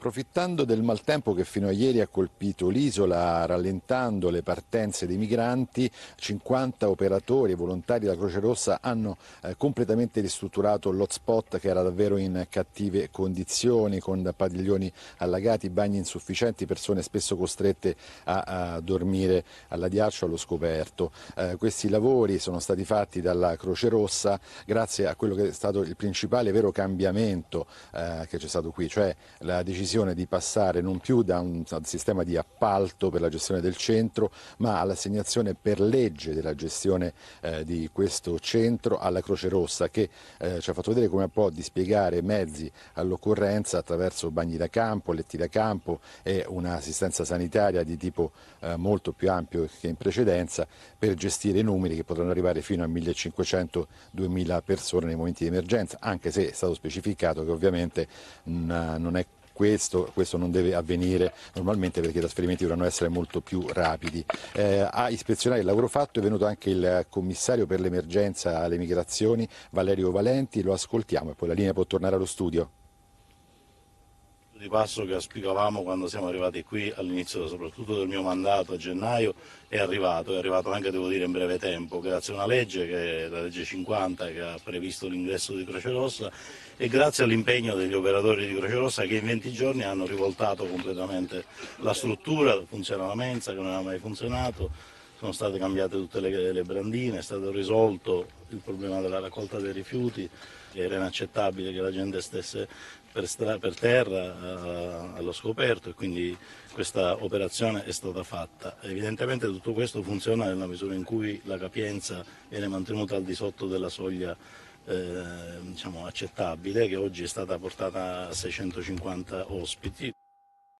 Approfittando del maltempo che fino a ieri ha colpito l'isola, rallentando le partenze dei migranti, 50 operatori e volontari della Croce Rossa hanno eh, completamente ristrutturato l'hotspot che era davvero in cattive condizioni, con padiglioni allagati, bagni insufficienti, persone spesso costrette a, a dormire alla allo scoperto. Eh, questi lavori sono stati fatti dalla Croce Rossa grazie a quello che è stato il principale vero cambiamento eh, che c'è stato qui, cioè la decisione decisione di passare non più da un, sistema di appalto per la gestione del centro, ma all'assegnazione per legge della gestione eh, di questo centro alla Croce Rossa, che eh, ci ha fatto vedere come può dispiegare mezzi all'occorrenza attraverso bagni da campo, letti da campo e un'assistenza sanitaria di tipo eh, molto più ampio che in precedenza per gestire i numeri che potranno arrivare fino a 1500-2000 persone nei momenti di emergenza, anche se è stato specificato che ovviamente mh, non è questo, questo, non deve avvenire normalmente perché i trasferimenti dovranno essere molto più rapidi. Eh, a ispezionare il lavoro fatto è venuto anche il commissario per l'emergenza alle migrazioni Valerio Valenti, lo ascoltiamo e poi la linea può tornare allo studio ripasso che auspicavamo quando siamo arrivati qui all'inizio soprattutto del mio mandato a gennaio è arrivato, è arrivato anche devo dire in breve tempo, grazie a una legge che è la legge 50 che ha previsto l'ingresso di Croce Rossa e grazie all'impegno degli operatori di Croce Rossa che in 20 giorni hanno rivoltato completamente la struttura, funziona la mensa che non aveva mai funzionato sono state cambiate tutte le, le brandine, è stato risolto il problema della raccolta dei rifiuti, era inaccettabile che la gente stesse per, stra- per terra eh, allo scoperto e quindi questa operazione è stata fatta. Evidentemente tutto questo funziona nella misura in cui la capienza viene mantenuta al di sotto della soglia eh, diciamo accettabile che oggi è stata portata a 650 ospiti.